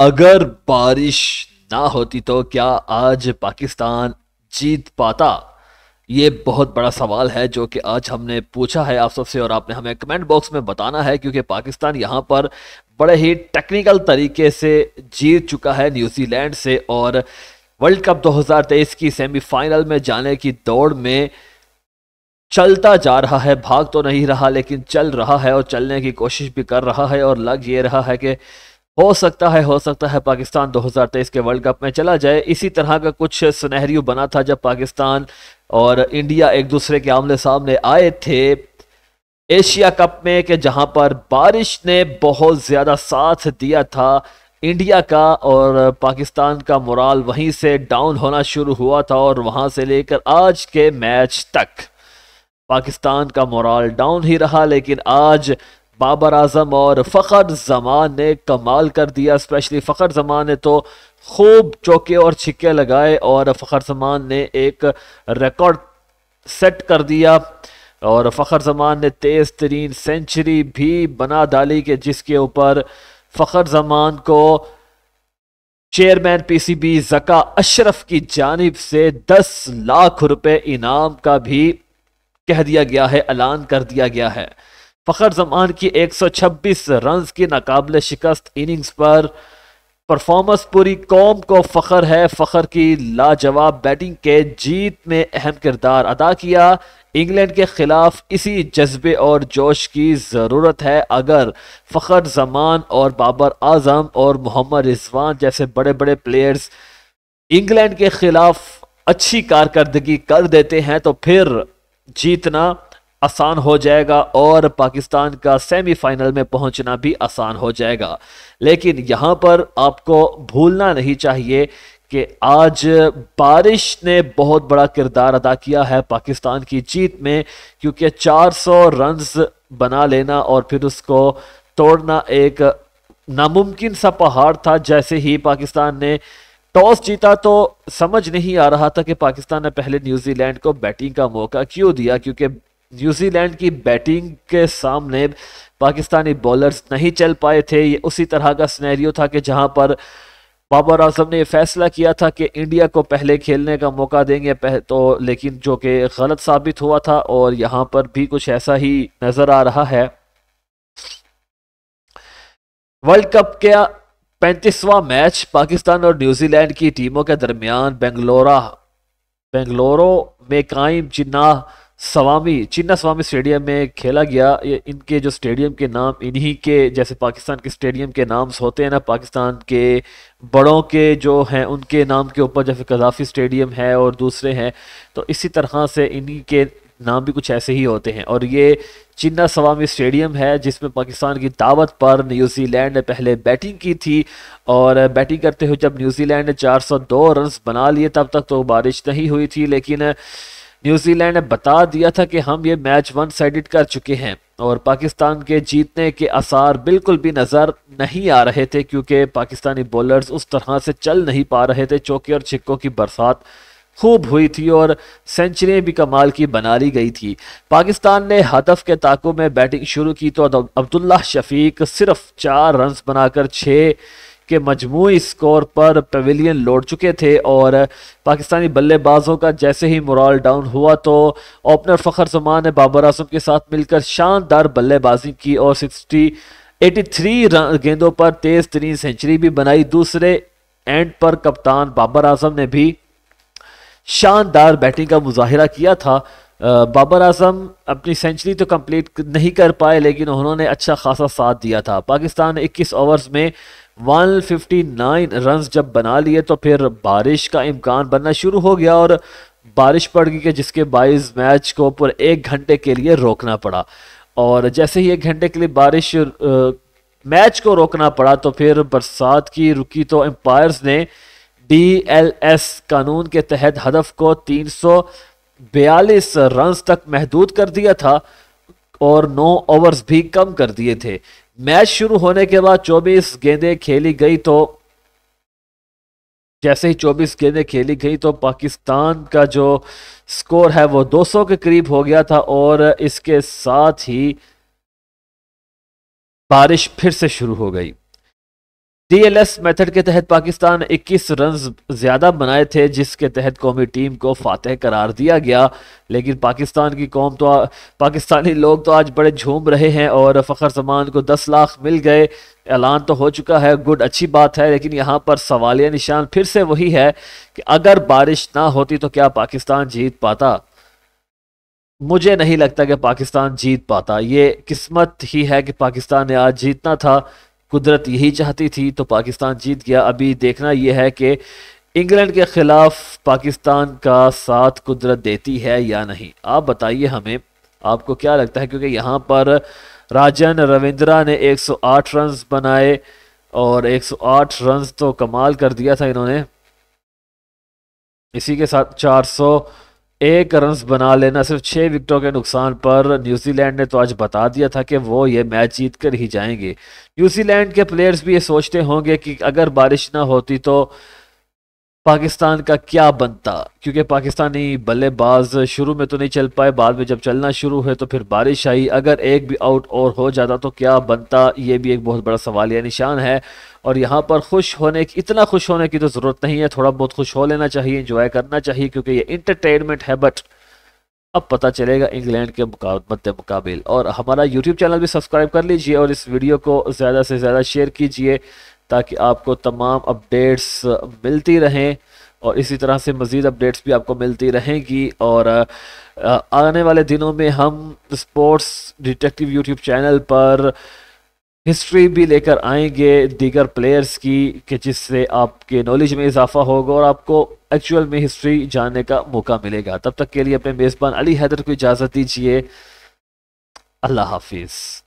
अगर बारिश ना होती तो क्या आज पाकिस्तान जीत पाता ये बहुत बड़ा सवाल है जो कि आज हमने पूछा है आप सबसे और आपने हमें कमेंट बॉक्स में बताना है क्योंकि पाकिस्तान यहाँ पर बड़े ही टेक्निकल तरीके से जीत चुका है न्यूजीलैंड से और वर्ल्ड कप 2023 की सेमीफाइनल में जाने की दौड़ में चलता जा रहा है भाग तो नहीं रहा लेकिन चल रहा है और चलने की कोशिश भी कर रहा है और लग ये रहा है कि हो सकता है हो सकता है पाकिस्तान 2023 के वर्ल्ड कप में चला जाए इसी तरह का कुछ सुनहरियो बना था जब पाकिस्तान और इंडिया एक दूसरे के आमने सामने आए थे एशिया कप में कि जहां पर बारिश ने बहुत ज़्यादा साथ दिया था इंडिया का और पाकिस्तान का मोराल वहीं से डाउन होना शुरू हुआ था और वहां से लेकर आज के मैच तक पाकिस्तान का मोराल डाउन ही रहा लेकिन आज बाबर आजम और फ़खर जमान ने कमाल कर दिया स्पेशली फ़खर जमान ने तो खूब चौके और छिक्के लगाए और फ़खर जमान ने एक रिकॉर्ड सेट कर दिया और फ़खर जमान ने तेज़ तरीन सेंचुरी भी बना डाली कि जिसके ऊपर फ़खर जमान को चेयरमैन पीसीबी जका अशरफ की जानब से दस लाख रुपए इनाम का भी कह दिया गया है ऐलान कर दिया गया है फ़खर जमान की 126 रन्स की नाकबले शिकस्त इनिंग्स पर परफॉर्मेंस पूरी कौम को फ़खर है फ़खर की लाजवाब बैटिंग के जीत में अहम किरदार अदा किया इंग्लैंड के खिलाफ इसी जज्बे और जोश की ज़रूरत है अगर फ़खर जमान और बाबर आजम और मोहम्मद रिजवान जैसे बड़े बड़े प्लेयर्स इंग्लैंड के खिलाफ अच्छी कारकर्दगी कर देते हैं तो फिर जीतना आसान हो जाएगा और पाकिस्तान का सेमीफाइनल में पहुंचना भी आसान हो जाएगा लेकिन यहाँ पर आपको भूलना नहीं चाहिए कि आज बारिश ने बहुत बड़ा किरदार अदा किया है पाकिस्तान की जीत में क्योंकि 400 रन्स बना लेना और फिर उसको तोड़ना एक नामुमकिन सा पहाड़ था जैसे ही पाकिस्तान ने टॉस जीता तो समझ नहीं आ रहा था कि पाकिस्तान ने पहले न्यूजीलैंड को बैटिंग का मौका क्यों दिया क्योंकि न्यूजीलैंड की बैटिंग के सामने पाकिस्तानी बॉलर्स नहीं चल पाए थे ये उसी तरह का स्नैरियो था कि जहां पर बाबर आजम ने फैसला किया था कि इंडिया को पहले खेलने का मौका देंगे तो लेकिन जो कि गलत साबित हुआ था और यहां पर भी कुछ ऐसा ही नज़र आ रहा है वर्ल्ड कप का पैंतीसवां मैच पाकिस्तान और न्यूजीलैंड की टीमों के दरमियान बेंगलोरा बेंगलोरो में कायम चिन्ना स्वामी चिन्ना स्वामी स्टेडियम में खेला गया ये इनके जो स्टेडियम के नाम इन्हीं के जैसे पाकिस्तान के स्टेडियम के नाम्स होते हैं ना पाकिस्तान के बड़ों के जो हैं उनके नाम के ऊपर जैसे कजाफी स्टेडियम है और दूसरे हैं तो इसी तरह से इन्हीं के नाम भी कुछ ऐसे ही होते हैं और ये चिन्ना स्वामी स्टेडियम है जिसमें पाकिस्तान की दावत पर न्यूजीलैंड ने पहले बैटिंग की थी और बैटिंग करते हुए जब न्यूजीलैंड ने 402 रन्स बना लिए तब तक तो बारिश नहीं हुई थी लेकिन न्यूजीलैंड ने बता दिया था कि हम ये मैच वन साइड कर चुके हैं और पाकिस्तान के जीतने के आसार बिल्कुल भी नज़र नहीं आ रहे थे क्योंकि पाकिस्तानी बॉलर्स उस तरह से चल नहीं पा रहे थे चौके और छिक्कों की बरसात खूब हुई थी और सेंचुरी भी कमाल की बना ली गई थी पाकिस्तान ने हदफ के ताकों में बैटिंग शुरू की तो अब्दुल्ला शफीक सिर्फ चार रन बनाकर छः के मजमू स्कोर पर पवेलियन लौट चुके थे और पाकिस्तानी बल्लेबाजों का जैसे ही मुराल डाउन हुआ तो ओपनर फ़खर जमान ने बाबर आजम के साथ मिलकर शानदार बल्लेबाजी की और सिक्सटी 83 गेंदों पर तेज तरीन सेंचुरी भी बनाई दूसरे एंड पर कप्तान बाबर आजम ने भी शानदार बैटिंग का मुजाहरा किया था बाबर आजम अपनी सेंचुरी तो कंप्लीट नहीं कर पाए लेकिन उन्होंने अच्छा खासा साथ दिया था पाकिस्तान 21 ओवर्स में 159 रन्स जब बना लिए तो फिर बारिश का इम्कान बनना शुरू हो गया और बारिश पड़ गई कि जिसके बाईस मैच को पूरे एक घंटे के लिए रोकना पड़ा और जैसे ही एक घंटे के लिए बारिश आ, मैच को रोकना पड़ा तो फिर बरसात की रुकी तो एम्पायर्स ने डी एल एस कानून के तहत हदफ को तीन सौ बयालीस रन तक महदूद कर दिया था और नौ ओवर्स भी कम कर दिए थे मैच शुरू होने के बाद 24 गेंदें खेली गई तो जैसे ही 24 गेंदें खेली गई तो पाकिस्तान का जो स्कोर है वो 200 के करीब हो गया था और इसके साथ ही बारिश फिर से शुरू हो गई डीएलएस मेथड के तहत पाकिस्तान 21 रन ज्यादा बनाए थे जिसके तहत कौमी टीम को फातह करार दिया गया लेकिन पाकिस्तान की कौम तो आ, पाकिस्तानी लोग तो आज बड़े झूम रहे हैं और फ़खर जमान को 10 लाख मिल गए ऐलान तो हो चुका है गुड अच्छी बात है लेकिन यहाँ पर सवालिया निशान फिर से वही है कि अगर बारिश ना होती तो क्या पाकिस्तान जीत पाता मुझे नहीं लगता कि पाकिस्तान जीत पाता ये किस्मत ही है कि पाकिस्तान ने आज जीतना था कुदरत यही चाहती थी तो पाकिस्तान जीत गया अभी देखना यह है कि इंग्लैंड के ख़िलाफ़ पाकिस्तान का साथ कुदरत देती है या नहीं आप बताइए हमें आपको क्या लगता है क्योंकि यहाँ पर राजन रविंद्रा ने 108 रन बनाए और 108 रन तो कमाल कर दिया था इन्होंने इसी के साथ एक रन बना लेना सिर्फ छः विकेटों के नुकसान पर न्यूजीलैंड ने तो आज बता दिया था कि वो ये मैच जीत कर ही जाएंगे न्यूजीलैंड के प्लेयर्स भी ये सोचते होंगे कि अगर बारिश ना होती तो पाकिस्तान का क्या बनता क्योंकि पाकिस्तानी बल्लेबाज शुरू में तो नहीं चल पाए बाद में जब चलना शुरू हुए तो फिर बारिश आई अगर एक भी आउट और हो जाता तो क्या बनता ये भी एक बहुत बड़ा सवाल या निशान है और यहाँ पर खुश होने की इतना खुश होने की तो ज़रूरत नहीं है थोड़ा बहुत खुश हो लेना चाहिए इंजॉय करना चाहिए क्योंकि ये इंटरटेनमेंट है बट अब पता चलेगा इंग्लैंड के मद्दे मुकाबिल और हमारा यूट्यूब चैनल भी सब्सक्राइब कर लीजिए और इस वीडियो को ज़्यादा से ज़्यादा शेयर कीजिए ताकि आपको तमाम अपडेट्स मिलती रहें और इसी तरह से मज़ीद अपडेट्स भी आपको मिलती रहेंगी और आने वाले दिनों में हम स्पोर्ट्स डिटेक्टिव यूट्यूब चैनल पर हिस्ट्री भी लेकर आएंगे दीगर प्लेयर्स की कि जिससे आपके नॉलेज में इजाफा होगा और आपको एक्चुअल में हिस्ट्री जानने का मौका मिलेगा तब तक के लिए अपने मेज़बान अली हैदर को इजाज़त दीजिए अल्लाह हाफिज़